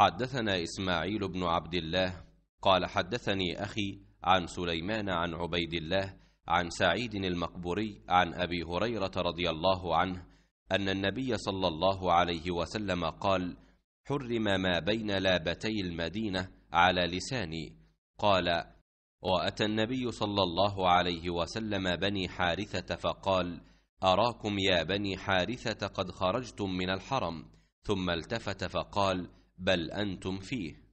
حدثنا إسماعيل بن عبد الله قال حدثني أخي عن سليمان عن عبيد الله عن سعيد المقبوري عن أبي هريرة رضي الله عنه أن النبي صلى الله عليه وسلم قال حرم ما بين لابتي المدينة على لساني قال وأتى النبي صلى الله عليه وسلم بني حارثة فقال أراكم يا بني حارثة قد خرجتم من الحرم ثم التفت فقال بل أنتم فيه